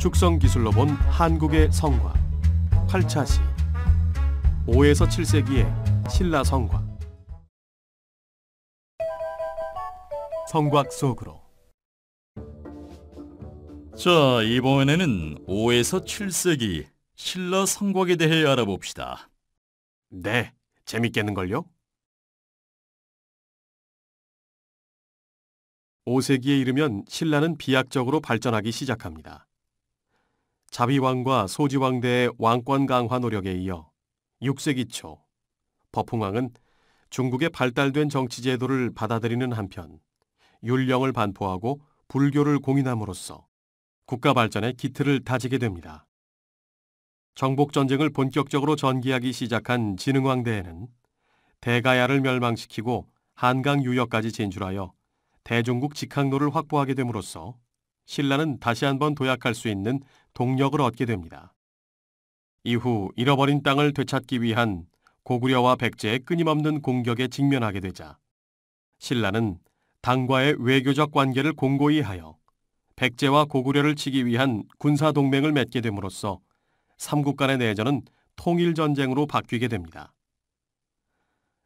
축성 기술로 본 한국의 성과 팔차시 5에서 7세기의 신라 성과 성곽 속으로 자, 이번에는 5에서 7세기 신라 성곽에 대해 알아봅시다. 네, 재밌겠는걸요? 5세기에 이르면 신라는 비약적으로 발전하기 시작합니다. 자비왕과 소지왕대의 왕권 강화 노력에 이어 6세기 초 버풍왕은 중국의 발달된 정치 제도를 받아들이는 한편 율령을 반포하고 불교를 공인함으로써 국가 발전의 기틀을 다지게 됩니다. 정복 전쟁을 본격적으로 전개하기 시작한 진흥왕대에는 대가야를 멸망시키고 한강 유역까지 진출하여 대중국 직항로를 확보하게 됨으로써 신라는 다시 한번 도약할 수 있는 동력을 얻게 됩니다. 이후 잃어버린 땅을 되찾기 위한 고구려와 백제의 끊임없는 공격에 직면하게 되자 신라는 당과의 외교적 관계를 공고히 하여 백제와 고구려를 치기 위한 군사 동맹을 맺게 됨으로써 삼국 간의 내전은 통일 전쟁으로 바뀌게 됩니다.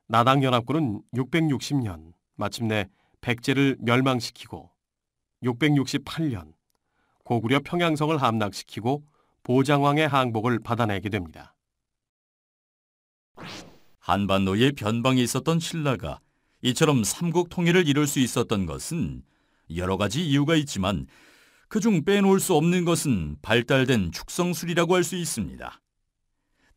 나당연합군은 660년 마침내 백제를 멸망시키고 668년 고구려 평양성을 함락시키고 보장왕의 항복을 받아내게 됩니다. 한반도의 변방에 있었던 신라가 이처럼 삼국 통일을 이룰 수 있었던 것은 여러 가지 이유가 있지만 그중 빼놓을 수 없는 것은 발달된 축성술이라고 할 수 있습니다.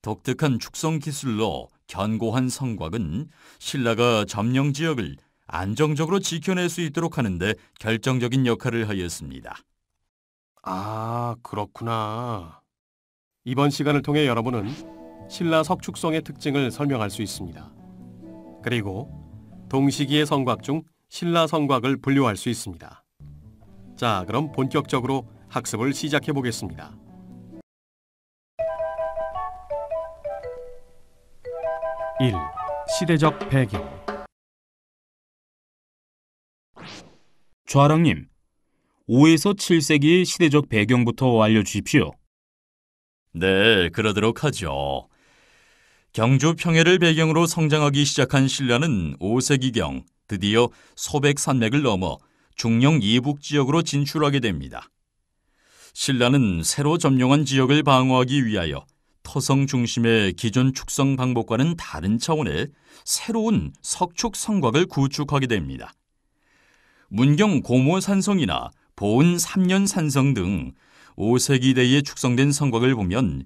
독특한 축성 기술로 견고한 성곽은 신라가 점령 지역을 안정적으로 지켜낼 수 있도록 하는데 결정적인 역할을 하였습니다. 아, 그렇구나. 이번 시간을 통해 여러분은 신라 석축성의 특징을 설명할 수 있습니다. 그리고 동시기의 성곽 중 신라 성곽을 분류할 수 있습니다. 자, 그럼 본격적으로 학습을 시작해 보겠습니다. 일 시대적 배경 좌랑님, 5에서 7세기 시대적 배경부터 알려주십시오. 네, 그러도록 하죠. 경주 평해를 배경으로 성장하기 시작한 신라는 5세기경 드디어 소백 산맥을 넘어 중령 이북 지역으로 진출하게 됩니다. 신라는 새로 점령한 지역을 방어하기 위하여 토성 중심의 기존 축성 방법과는 다른 차원의 새로운 석축 성곽을 구축하게 됩니다. 문경 고모 산성이나 보은 3년산성등 5세기대에 축성된 성곽을 보면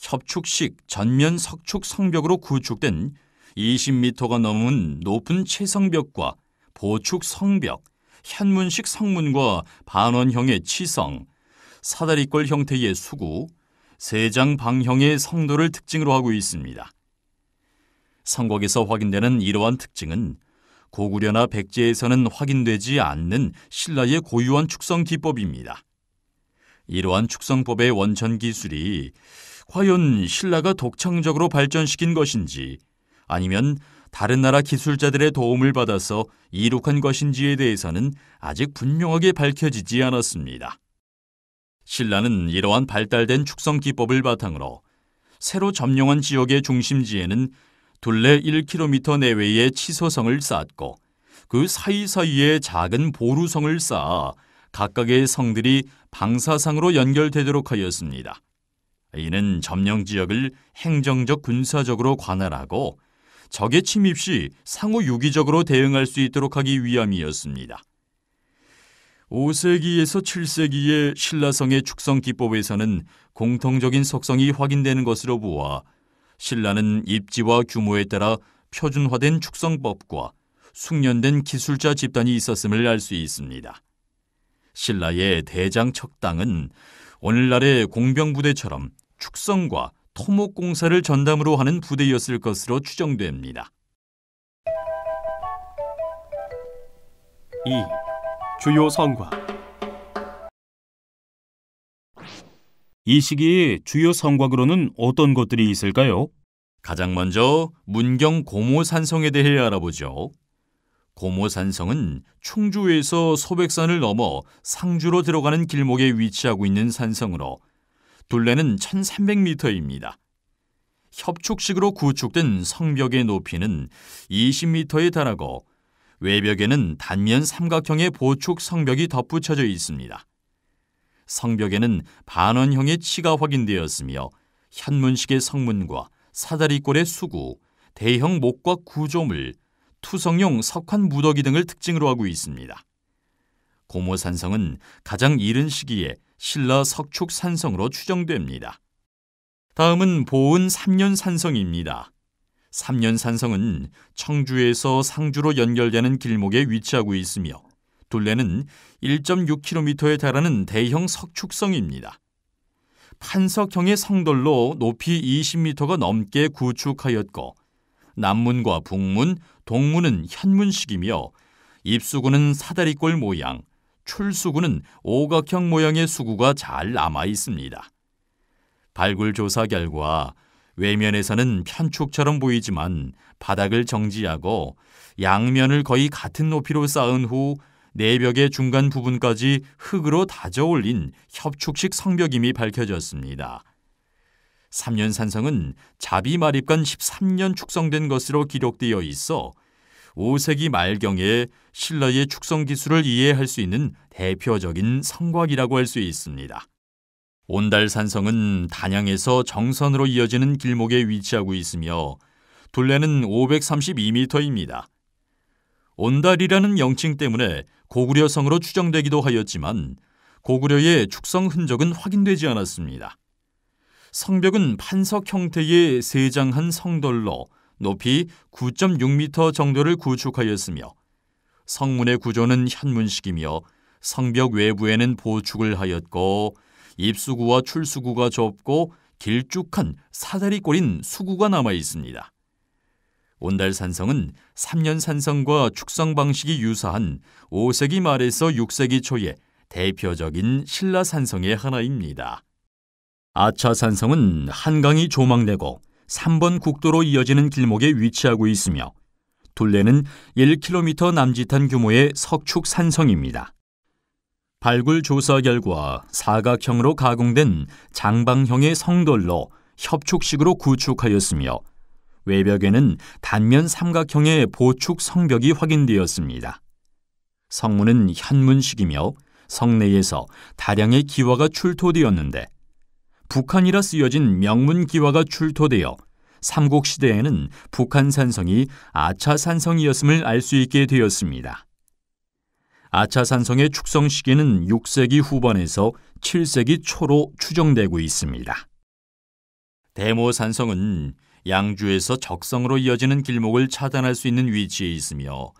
협축식 전면 석축 성벽으로 구축된 20m가 넘은 높은 채성벽과 보축 성벽, 현문식 성문과 반원형의 치성, 사다리꼴 형태의 수구, 세장 방형의 성도를 특징으로 하고 있습니다. 성곽에서 확인되는 이러한 특징은 고구려나 백제에서는 확인되지 않는 신라의 고유한 축성 기법입니다. 이러한 축성법의 원천 기술이 과연 신라가 독창적으로 발전시킨 것인지 아니면 다른 나라 기술자들의 도움을 받아서 이룩한 것인지에 대해서는 아직 분명하게 밝혀지지 않았습니다. 신라는 이러한 발달된 축성 기법을 바탕으로 새로 점령한 지역의 중심지에는 둘레 1km 내외의 치소성을 쌓았고 그 사이사이에 작은 보루성을 쌓아 각각의 성들이 방사상으로 연결되도록 하였습니다. 이는 점령 지역을 행정적 군사적으로 관할하고 적의 침입 시 상호 유기적으로 대응할 수 있도록 하기 위함이었습니다. 5세기에서 7세기의 신라성의 축성 기법에서는 공통적인 속성이 확인되는 것으로 보아 신라는 입지와 규모에 따라 표준화된 축성법과 숙련된 기술자 집단이 있었음을 알 수 있습니다. 신라의 대장 척당은 오늘날의 공병부대처럼 축성과 토목공사를 전담으로 하는 부대였을 것으로 추정됩니다. 2. 주요 성과 이 시기에 주요 성곽으로는 어떤 것들이 있을까요? 가장 먼저 문경 고모산성에 대해 알아보죠. 고모산성은 충주에서 소백산을 넘어 상주로 들어가는 길목에 위치하고 있는 산성으로 둘레는 1300m입니다. 협축식으로 구축된 성벽의 높이는 20m에 달하고 외벽에는 단면 삼각형의 보축 성벽이 덧붙여져 있습니다. 성벽에는 반원형의 치가 확인되었으며 현문식의 성문과 사다리꼴의 수구, 대형 목과 구조물, 투성용 석환 무더기 등을 특징으로 하고 있습니다. 고모산성은 가장 이른 시기에 신라 석축 산성으로 추정됩니다. 다음은 보은 3년 산성입니다. 3년 산성은 청주에서 상주로 연결되는 길목에 위치하고 있으며 둘레는 1.6km에 달하는 대형 석축성입니다. 판석형의 성돌로 높이 20m가 넘게 구축하였고 남문과 북문, 동문은 현문식이며 입수구는 사다리꼴 모양, 출수구는 오각형 모양의 수구가 잘 남아 있습니다. 발굴 조사 결과 외면에서는 편축처럼 보이지만 바닥을 정지하고 양면을 거의 같은 높이로 쌓은 후 내벽의 중간 부분까지 흙으로 다져 올린 협축식 성벽임이 밝혀졌습니다. 3년산성은 자비 마립간 13년 축성된 것으로 기록되어 있어 5세기 말경에 신라의 축성 기술을 이해할 수 있는 대표적인 성곽이라고 할 수 있습니다. 온달산성은 단양에서 정선으로 이어지는 길목에 위치하고 있으며 둘레는 532m입니다. 온달이라는 영칭 때문에 고구려성으로 추정되기도 하였지만 고구려의 축성 흔적은 확인되지 않았습니다. 성벽은 판석 형태의 세장한 성돌로 높이 9.6m 정도를 구축하였으며 성문의 구조는 현문식이며 성벽 외부에는 보축을 하였고 입수구와 출수구가 좁고 길쭉한 사다리 꼴인 수구가 남아 있습니다. 온달 산성은 3년 산성과 축성 방식이 유사한 5세기 말에서 6세기 초에 대표적인 신라 산성의 하나입니다. 아차 산성은 한강이 조망되고 3번 국도로 이어지는 길목에 위치하고 있으며 둘레는 1km 남짓한 규모의 석축 산성입니다. 발굴 조사 결과 사각형으로 가공된 장방형의 성돌로 협축식으로 구축하였으며 외벽에는 단면 삼각형의 보축 성벽이 확인되었습니다. 성문은 현문식이며 성내에서 다량의 기와가 출토되었는데 북한이라 쓰여진 명문 기와가 출토되어 삼국 시대에는 북한 산성이 아차 산성이었음을 알 수 있게 되었습니다. 아차 산성의 축성 시기는 6세기 후반에서 7세기 초로 추정되고 있습니다. 대모 산성은 양주에서 적성으로 이어지는 길목을 차단할 수 있는 위치에 있으며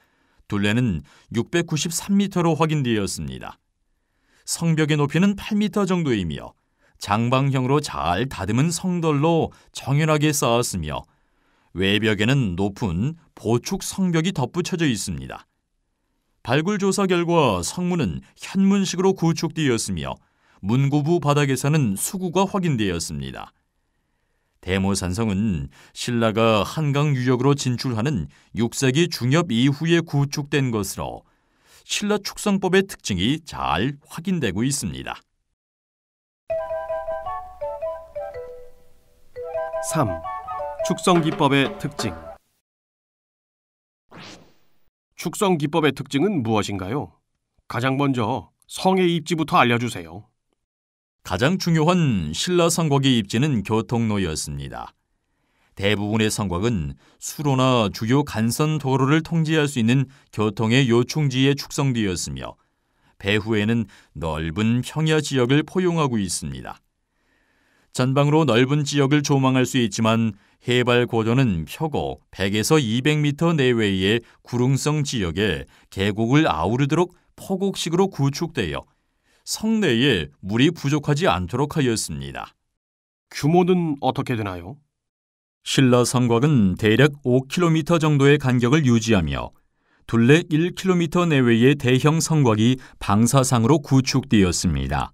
둘레는 693m로 확인되었습니다. 성벽의 높이는 8m 정도이며 장방형으로 잘 다듬은 성돌로 정연하게 쌓았으며 외벽에는 높은 보축 성벽이 덧붙여져 있습니다. 발굴 조사 결과 성문은 현문식으로 구축되었으며 문구부 바닥에서는 수구가 확인되었습니다. 대모산성은 신라가 한강 유역으로 진출하는 6세기 중엽 이후에 구축된 것으로 신라 축성법의 특징이 잘 확인되고 있습니다. 3. 축성기법의 특징 축성기법의 특징은 무엇인가요? 가장 먼저 성의 입지부터 알려주세요. 가장 중요한 신라 성곽의 입지는 교통로였습니다. 대부분의 성곽은 수로나 주요 간선 도로를 통제할 수 있는 교통의 요충지에 축성되었으며 배후에는 넓은 평야 지역을 포용하고 있습니다. 전방으로 넓은 지역을 조망할 수 있지만 해발 고도는 표고 100에서 200m 내외의 구릉성 지역에 계곡을 아우르도록 포곡식으로 구축되어 성내에 물이 부족하지 않도록 하였습니다. 규모는 어떻게 되나요? 신라 성곽은 대략 5km 정도의 간격을 유지하며 둘레 1km 내외의 대형 성곽이 방사상으로 구축되었습니다.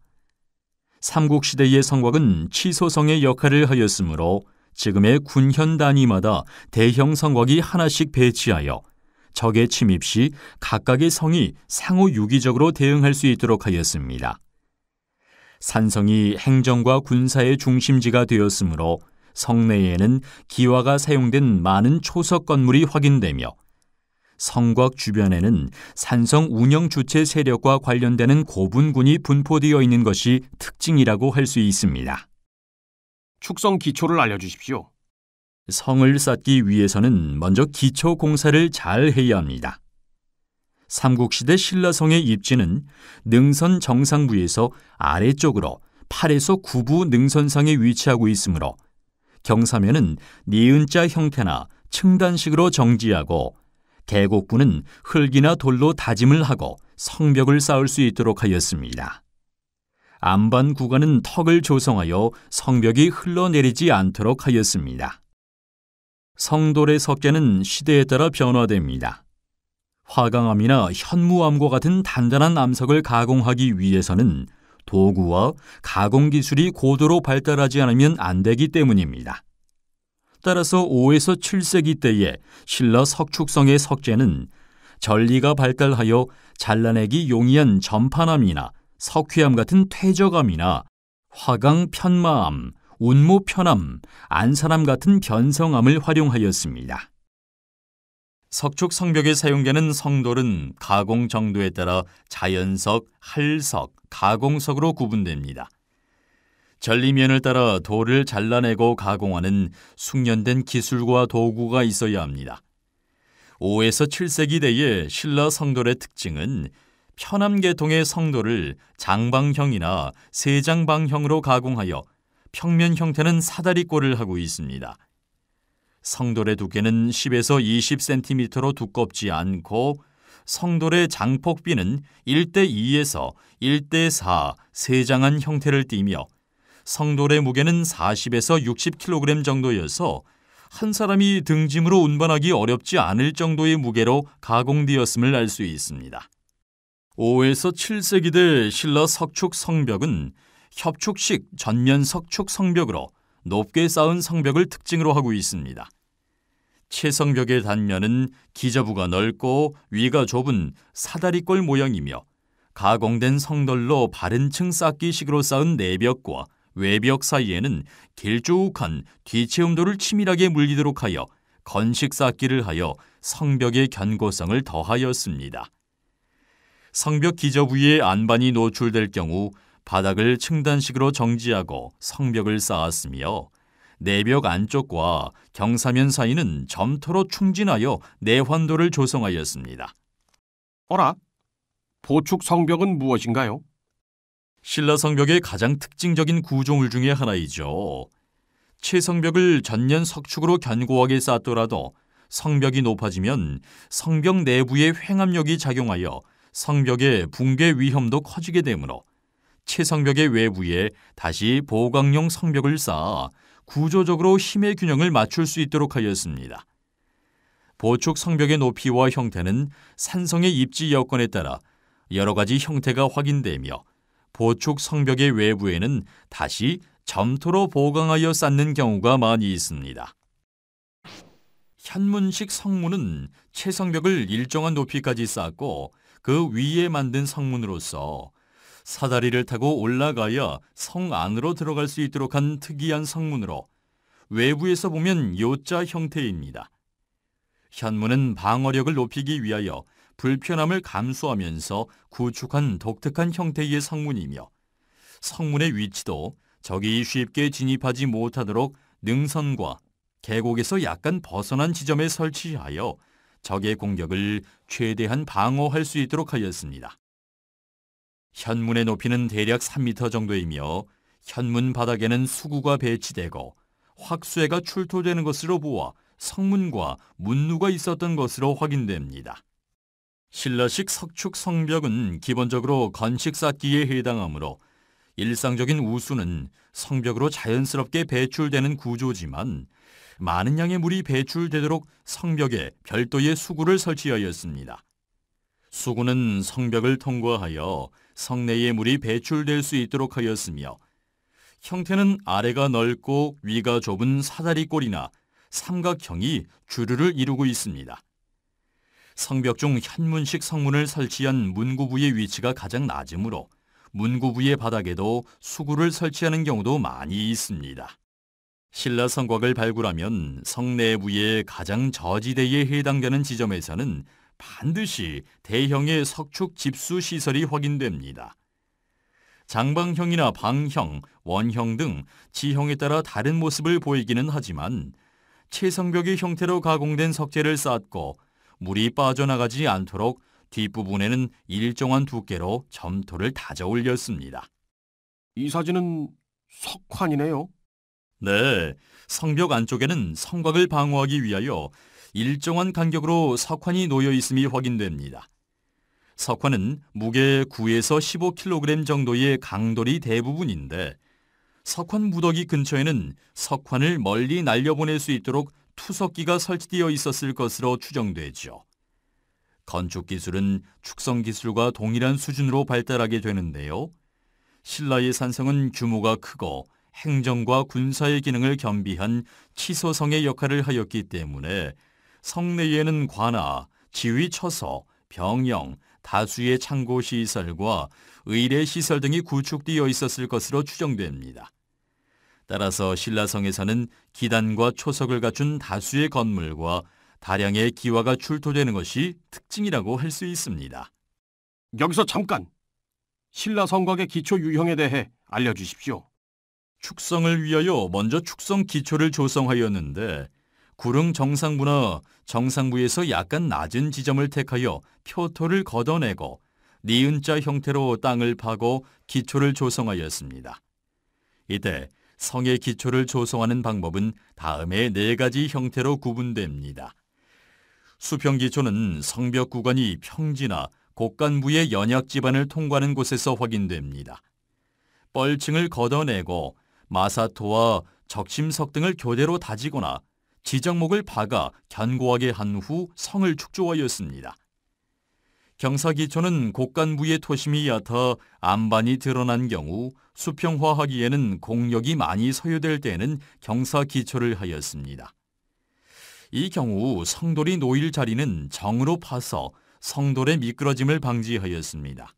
삼국시대의 성곽은 치소성의 역할을 하였으므로 지금의 군현 단위마다 대형 성곽이 하나씩 배치하여 적의 침입 시 각각의 성이 상호 유기적으로 대응할 수 있도록 하였습니다. 산성이 행정과 군사의 중심지가 되었으므로 성내에는 기와가 사용된 많은 초석 건물이 확인되며 성곽 주변에는 산성 운영 주체 세력과 관련되는 고분군이 분포되어 있는 것이 특징이라고 할 수 있습니다. 축성 기초를 알려주십시오. 성을 쌓기 위해서는 먼저 기초 공사를 잘 해야 합니다. 삼국시대 신라성의 입지는 능선 정상부에서 아래쪽으로 8에서 9부 능선상에 위치하고 있으므로 경사면은 니은자 형태나 층단식으로 정지하고 계곡부는 흙이나 돌로 다짐을 하고 성벽을 쌓을 수 있도록 하였습니다. 안반 구간은 턱을 조성하여 성벽이 흘러내리지 않도록 하였습니다. 성돌의 석재는 시대에 따라 변화됩니다. 화강암이나 현무암과 같은 단단한 암석을 가공하기 위해서는 도구와 가공 기술이 고도로 발달하지 않으면 안 되기 때문입니다. 따라서 5에서 7세기 때의 신라 석축성의 석재는 전리가 발달하여 잘라내기 용이한 전파암이나 석회암 같은 퇴적암이나 화강 편마암, 운모 편함, 안사람 같은 변성함을 활용하였습니다. 석축 성벽에 사용되는 성돌은 가공 정도에 따라 자연석, 할석, 가공석으로 구분됩니다. 전리면을 따라 돌을 잘라내고 가공하는 숙련된 기술과 도구가 있어야 합니다. 5에서 7세기 대의 신라 성돌의 특징은 편암 계통의 성돌을 장방형이나 세장방형으로 가공하여 평면 형태는 사다리꼴을 하고 있습니다. 성돌의 두께는 10에서 20cm로 두껍지 않고 성돌의 장폭비는 1대2에서 1대4 세장한 형태를 띠며 성돌의 무게는 40에서 60kg 정도여서 한 사람이 등짐으로 운반하기 어렵지 않을 정도의 무게로 가공되었음을 알 수 있습니다. 5에서 7세기대 신라 석축 성벽은 협축식 전면 석축 성벽으로 높게 쌓은 성벽을 특징으로 하고 있습니다. 채성벽의 단면은 기저부가 넓고 위가 좁은 사다리꼴 모양이며 가공된 성돌로 바른 층 쌓기식으로 쌓은 내벽과 외벽 사이에는 길쭉한 뒤체음도를 치밀하게 물리도록 하여 건식 쌓기를 하여 성벽의 견고성을 더하였습니다. 성벽 기저부의 안반이 노출될 경우 바닥을 층단식으로 정지하고 성벽을 쌓았으며 내벽 안쪽과 경사면 사이는 점토로 충진하여 내환도를 조성하였습니다. 어라, 보축 성벽은 무엇인가요? 신라 성벽의 가장 특징적인 구조물 중에 하나이죠. 최성벽을 전년 석축으로 견고하게 쌓더라도 성벽이 높아지면 성벽 내부의 횡압력이 작용하여 성벽의 붕괴 위험도 커지게 되므로 채성벽의 외부에 다시 보강용 성벽을 쌓아 구조적으로 힘의 균형을 맞출 수 있도록 하였습니다. 보축 성벽의 높이와 형태는 산성의 입지 여건에 따라 여러 가지 형태가 확인되며 보축 성벽의 외부에는 다시 점토로 보강하여 쌓는 경우가 많이 있습니다. 현문식 성문은 채성벽을 일정한 높이까지 쌓고 그 위에 만든 성문으로서 사다리를 타고 올라가야 성 안으로 들어갈 수 있도록 한 특이한 성문으로 외부에서 보면 요자 형태입니다. 현문은 방어력을 높이기 위하여 불편함을 감수하면서 구축한 독특한 형태의 성문이며 성문의 위치도 적이 쉽게 진입하지 못하도록 능선과 계곡에서 약간 벗어난 지점에 설치하여 적의 공격을 최대한 방어할 수 있도록 하였습니다. 현문의 높이는 대략 3m 정도이며 현문 바닥에는 수구가 배치되고 확수해가 출토되는 것으로 보아 성문과 문루가 있었던 것으로 확인됩니다. 신라식 석축 성벽은 기본적으로 건식 쌓기에 해당하므로 일상적인 우수는 성벽으로 자연스럽게 배출되는 구조지만 많은 양의 물이 배출되도록 성벽에 별도의 수구를 설치하였습니다. 수구는 성벽을 통과하여 성내의 물이 배출될 수 있도록 하였으며 형태는 아래가 넓고 위가 좁은 사다리꼴이나 삼각형이 주류를 이루고 있습니다. 성벽 중 현문식 성문을 설치한 문구부의 위치가 가장 낮으므로 문구부의 바닥에도 수구를 설치하는 경우도 많이 있습니다. 신라 성곽을 발굴하면 성내부의 가장 저지대에 해당되는 지점에서는 반드시 대형의 석축 집수 시설이 확인됩니다. 장방형이나 방형, 원형 등 지형에 따라 다른 모습을 보이기는 하지만 채성벽의 형태로 가공된 석재를 쌓고 물이 빠져나가지 않도록 뒷부분에는 일정한 두께로 점토를 다져 올렸습니다. 이 사진은 석환이네요. 네, 성벽 안쪽에는 성곽을 방어하기 위하여 일정한 간격으로 석환이 놓여 있음이 확인됩니다. 석환은 무게 9에서 15kg 정도의 강돌이 대부분인데 석환 무더기 근처에는 석환을 멀리 날려보낼 수 있도록 투석기가 설치되어 있었을 것으로 추정되죠. 건축 기술은 축성 기술과 동일한 수준으로 발달하게 되는데요. 신라의 산성은 규모가 크고 행정과 군사의 기능을 겸비한 치소성의 역할을 하였기 때문에 성내에는 관아, 지휘 처서, 병영, 다수의 창고 시설과 의례 시설 등이 구축되어 있었을 것으로 추정됩니다. 따라서 신라성에서는 기단과 초석을 갖춘 다수의 건물과 다량의 기와가 출토되는 것이 특징이라고 할 수 있습니다. 여기서 잠깐! 신라성곽의 기초 유형에 대해 알려주십시오. 축성을 위하여 먼저 축성 기초를 조성하였는데 구릉 정상부나 정상부에서 약간 낮은 지점을 택하여 표토를 걷어내고 니은자 형태로 땅을 파고 기초를 조성하였습니다. 이때 성의 기초를 조성하는 방법은 다음에네 가지 형태로 구분됩니다. 수평기초는 성벽 구간이 평지나 곡간부의 연약 지반을 통과하는 곳에서 확인됩니다. 뻘층을 걷어내고 마사토와 적심석 등을 교대로 다지거나 지정목을 박아 견고하게 한 후 성을 축조하였습니다. 경사기초는 곡간부의 토심이 얕아 안반이 드러난 경우 수평화하기에는 공력이 많이 소요될 때에는 경사기초를 하였습니다. 이 경우 성돌이 놓일 자리는 정으로 파서 성돌의 미끄러짐을 방지하였습니다.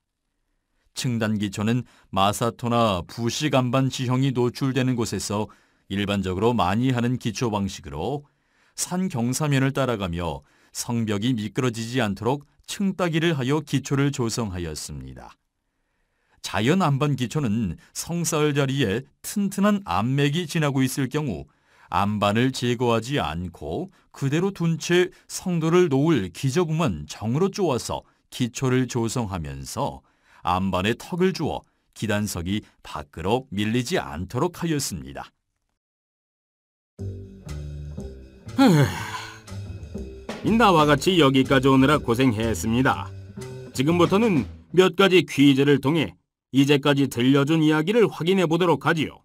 층단기초는 마사토나 부시간반 지형이 노출되는 곳에서 일반적으로 많이 하는 기초 방식으로 산 경사면을 따라가며 성벽이 미끄러지지 않도록 층따기를 하여 기초를 조성하였습니다. 자연 안반 기초는 성사을 자리에 튼튼한 암맥이 지나고 있을 경우 안반을 제거하지 않고 그대로 둔 채 성도를 놓을 기저부만 정으로 쪼아서 기초를 조성하면서 안반에 턱을 주어 기단석이 밖으로 밀리지 않도록 하였습니다. 나와 같이 여기까지 오느라 고생했습니다. 지금부터는 몇 가지 퀴즈를 통해 이제까지 들려준 이야기를 확인해 보도록 하지요.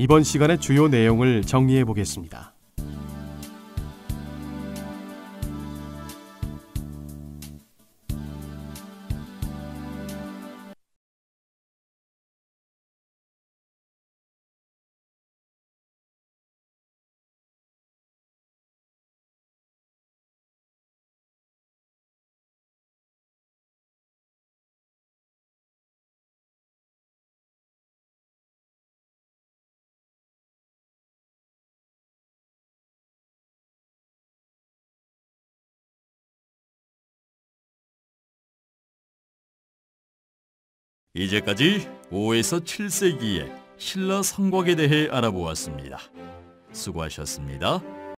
이번 시간의 주요 내용을 정리해 보겠습니다. 이제까지 5에서 7세기의 신라 성곽에 대해 알아보았습니다. 수고하셨습니다.